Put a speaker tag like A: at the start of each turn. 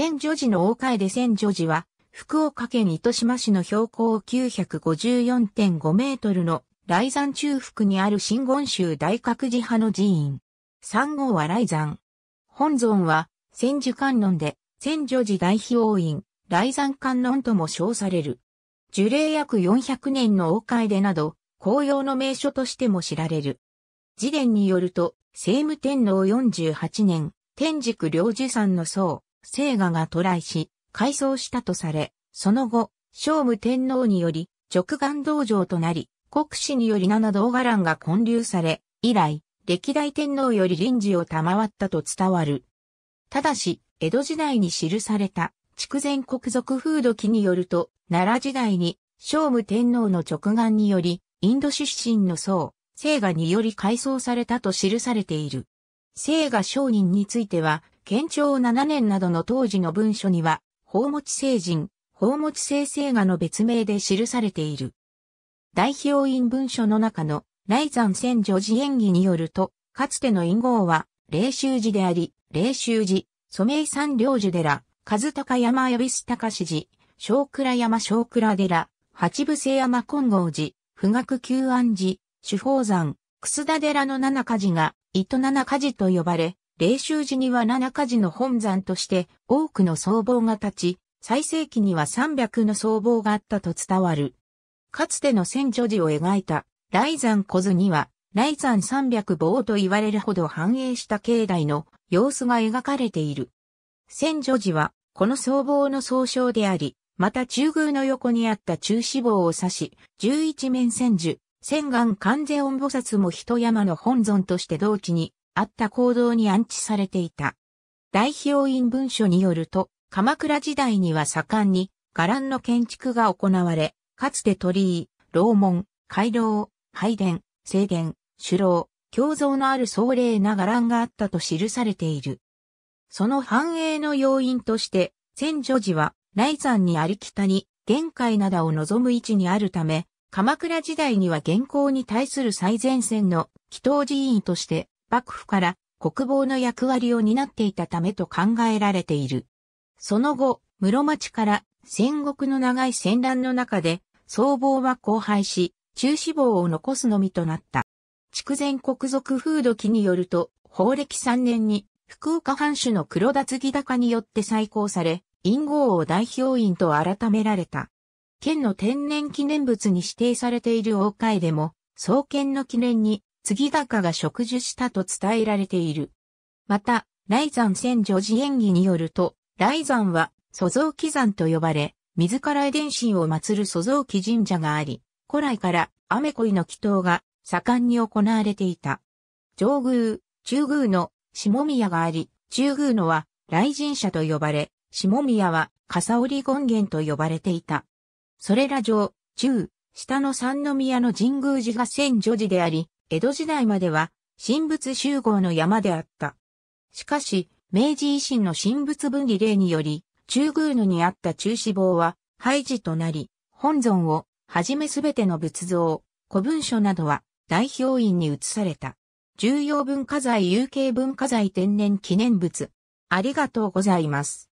A: 千女寺の大楓千女寺は、福岡県糸島市の標高954.5メートルの雷山中腹にある新言宗大覚寺派の寺院。三号は雷山。本尊は、千住観音で、千女寺代表院、雷山観音とも称される。樹齢約400年の大楓など、紅葉の名所としても知られる。寺伝によると、聖武天皇48年、天竺領寿山の僧、聖画が渡来し、改装したとされ、その後、聖武天皇により、直眼道場となり、国史により七道伽藍が建立され、以来、歴代天皇より臨時を賜ったと伝わる。ただし、江戸時代に記された、筑前国賊風土記によると、奈良時代に、聖武天皇の直眼により、インド出身の僧、聖画により改装されたと記されている。聖画商人については、建長7年などの当時の文書には、宝持聖人、宝持聖聖画の別名で記されている。代表院文書の中の、雷山千女寺演技によると、かつての陰号は、霊州寺であり、霊州寺、蘇明山領寺寺、和高山呼びす高寺、小倉山小倉寺、八部聖山金剛寺、富岳九安寺、主宝山、楠田寺の七火寺が、糸七火寺と呼ばれ、霊州寺には七火寺の本山として多くの僧帽が立ち、最盛期には300の僧帽があったと伝わる。かつての千女寺を描いた雷山小図には、雷山300棒と言われるほど繁栄した境内の様子が描かれている。千女寺は、この僧帽の総称であり、また中宮の横にあった中死棒を指し、十一面千樹、千眼完全音菩薩も一山の本尊として同期にあった行動に安置されていた。代表院文書によると、鎌倉時代には盛んに伽藍の建築が行われ、かつて鳥居、楼門、回廊、拝殿、正殿、首楼、胸像のある壮麗な伽藍があったと記されている。その繁栄の要因として、千女寺は、内山にあり北に、玄界灘を望む位置にあるため、鎌倉時代には現行に対する最前線の祈祷寺院として幕府から国防の役割を担っていたためと考えられている。その後、室町から戦国の長い戦乱の中で、総防は荒廃し、中死亡を残すのみとなった。筑前国賊風土記によると、法暦3年に福岡藩主の黒田継高によって再興され、陰号を代表員と改められた。県の天然記念物に指定されている大会でも、創建の記念に杉高が植樹したと伝えられている。また、雷山千女寺演技によると、雷山は、祖蔵鬼山と呼ばれ、自ら遺伝神を祀る祖蔵鬼神社があり、古来から、アメコイの祈祷が盛んに行われていた。上宮、中宮の下宮があり、中宮のは雷神社と呼ばれ、下宮は笠織権現と呼ばれていた。それら上、中、下の三宮の神宮寺が千女寺であり、江戸時代までは神仏集合の山であった。しかし、明治維新の神仏分離令により、中宮野にあった中脂坊は廃寺となり、本尊をはじめすべての仏像、古文書などは代表院に移された。重要文化財有形文化財天然記念物。ありがとうございます。